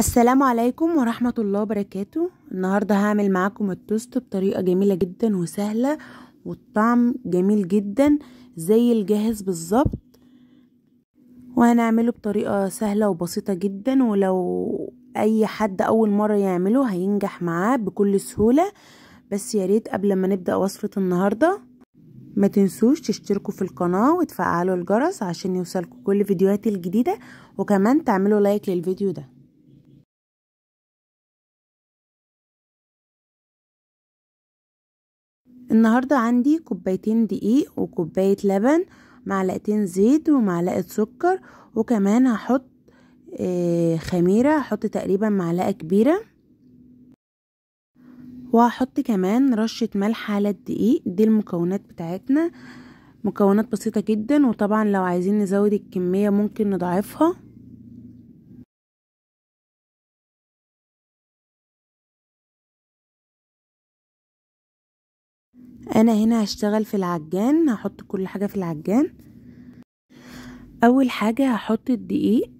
السلام عليكم ورحمة الله وبركاته النهاردة هعمل معاكم التوست بطريقة جميلة جدا وسهلة والطعم جميل جدا زي الجاهز بالظبط وهنعمله بطريقة سهلة وبسيطة جدا ولو أي حد أول مرة يعمله هينجح معاه بكل سهولة بس ياريت قبل ما نبدأ وصفة النهاردة ما تنسوش تشتركوا في القناة وتفعلوا الجرس عشان يوصلكوا كل فيديوهاتي الجديدة وكمان تعملوا لايك للفيديو ده النهاردة عندي كوبايتين دقيق وكوباية لبن معلقتين زيت ومعلقة سكر وكمان هحط آه، خميرة هحط تقريبا معلقة كبيرة وهحط كمان رشة ملح على الدقيق دي المكونات بتاعتنا مكونات بسيطة جدا وطبعا لو عايزين نزود الكمية ممكن نضعفها انا هنا هشتغل في العجان هحط كل حاجة في العجان اول حاجة هحط الدقيق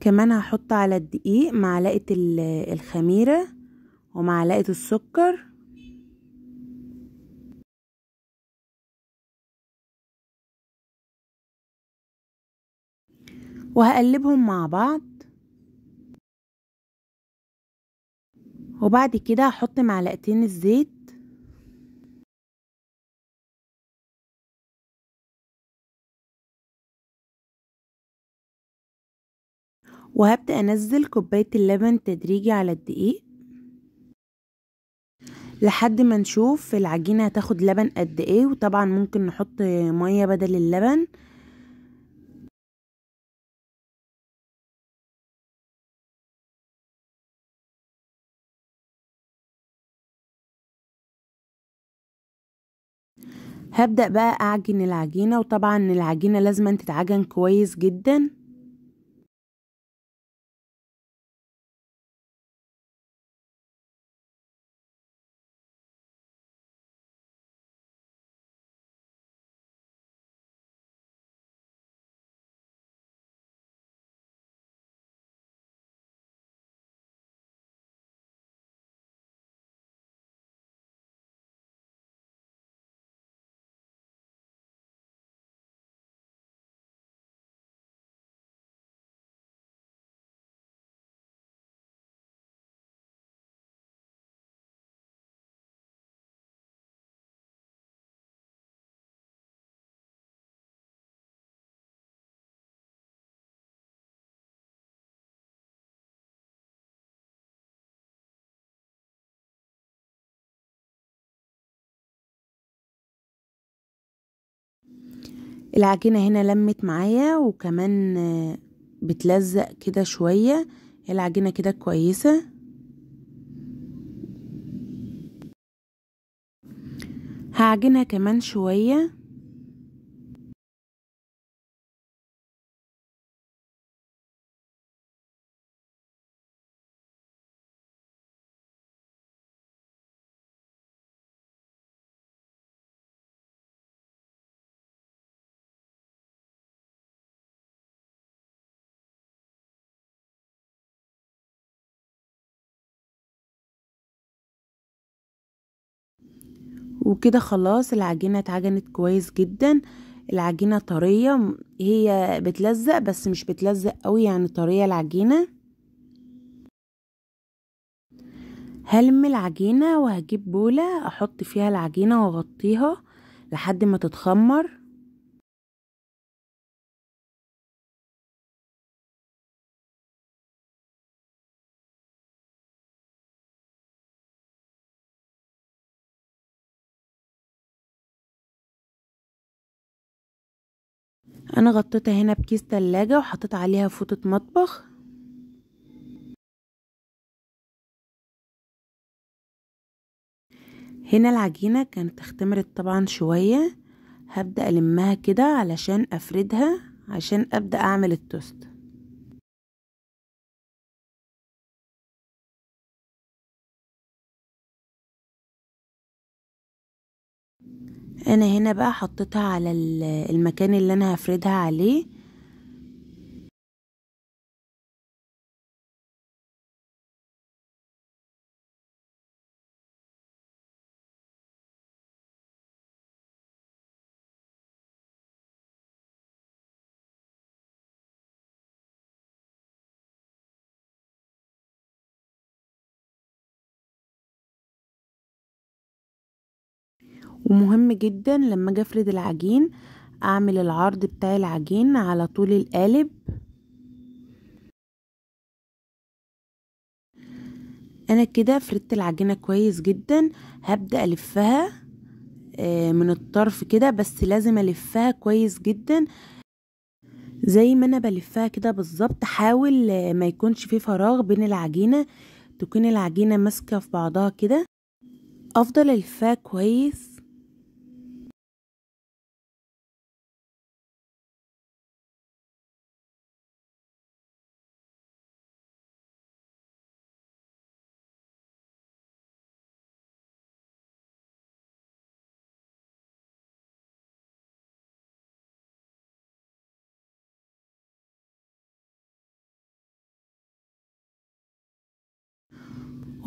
كمان هحط على الدقيق معلقة الخميرة ومعلقة السكر وهقلبهم مع بعض وبعد كده هحط معلقتين الزيت وهبدأ أنزل كوباية اللبن تدريجي على الدقيق لحد ما نشوف العجينة هتاخد لبن قد ايه وطبعا ممكن نحط مية بدل اللبن هبدأ بقى أعجن العجينة وطبعا العجينة لازم تتعجن كويس جدا العجينة هنا لمت معايا وكمان بتلزق كده شوية العجينة كده كويسة هعجنها كمان شوية وكده خلاص العجينة اتعجنت كويس جدا العجينة طرية هي بتلزق بس مش بتلزق قوي يعني طرية العجينة هلم العجينة وهجيب بولة احط فيها العجينة واغطيها لحد ما تتخمر انا غطيتها هنا بكيس تلاجة وحطيت عليها فوطة مطبخ هنا العجينة كانت اختمرت طبعا شوية هبدأ ألمها كده علشان أفردها عشان أبدأ أعمل التوست انا هنا بقى حطيتها على المكان اللي انا هفردها عليه ومهم جدا لما اجي افرد العجين اعمل العرض بتاع العجين على طول القالب انا كده فردت العجينه كويس جدا هبدا الفها آه، من الطرف كده بس لازم الفها كويس جدا زي ما انا بلفها كده بالظبط حاول آه، ما يكونش في فراغ بين العجينه تكون العجينه ماسكه في بعضها كده افضل الفها كويس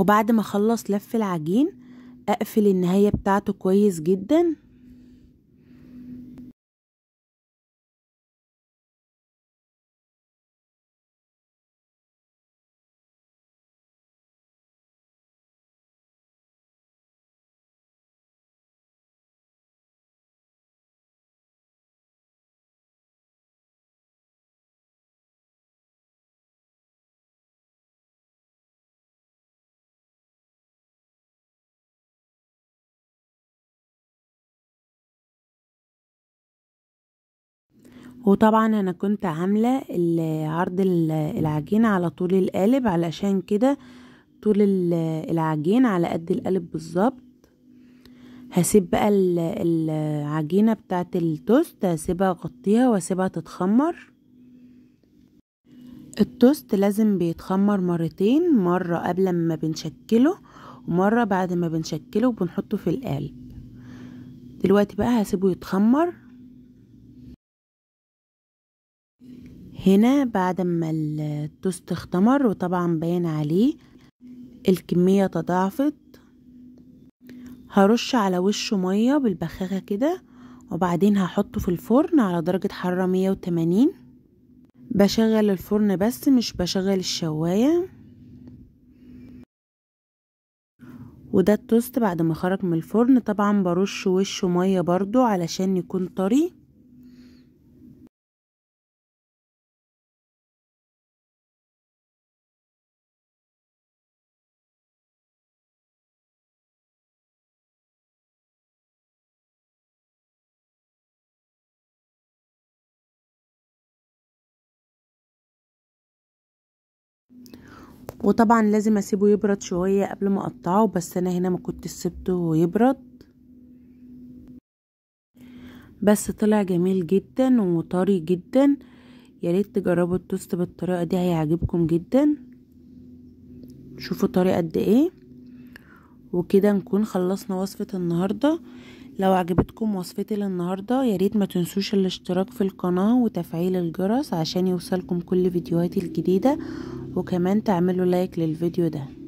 وبعد ما اخلص لف العجين اقفل النهاية بتاعته كويس جدا وطبعا انا كنت عاملة عرض العجين على طول القالب علشان كده طول العجين على قد القالب بالظبط هسيب بقى العجينة بتاعت التوست هسيبها اغطيها واسيبها تتخمر التوست لازم بيتخمر مرتين مرة قبل ما بنشكله ومرة بعد ما بنشكله وبنحطه في القالب دلوقتي بقى هسيبه يتخمر هنا بعد ما التوست اختمر وطبعا باين عليه الكمية تضاعفت هرش على وشه مية بالبخاخة كده وبعدين هحطه في الفرن على درجة حرارة 180 بشغل الفرن بس مش بشغل الشواية وده التوست بعد ما خرج من الفرن طبعا برش وشه مية برضو علشان يكون طري وطبعا لازم اسيبه يبرد شوية قبل ما اقطعه بس انا هنا ما كنت سبته يبرد بس طلع جميل جدا وطري جدا يا ريت تجربوا التوست بالطريقة دي هيعجبكم جدا شوفوا طري قد ايه وكده نكون خلصنا وصفة النهاردة لو عجبتكم وصفتي للنهاردة ياريت ما تنسوش الاشتراك في القناة وتفعيل الجرس عشان يوصلكم كل فيديوهاتي الجديدة وكمان تعملوا لايك للفيديو ده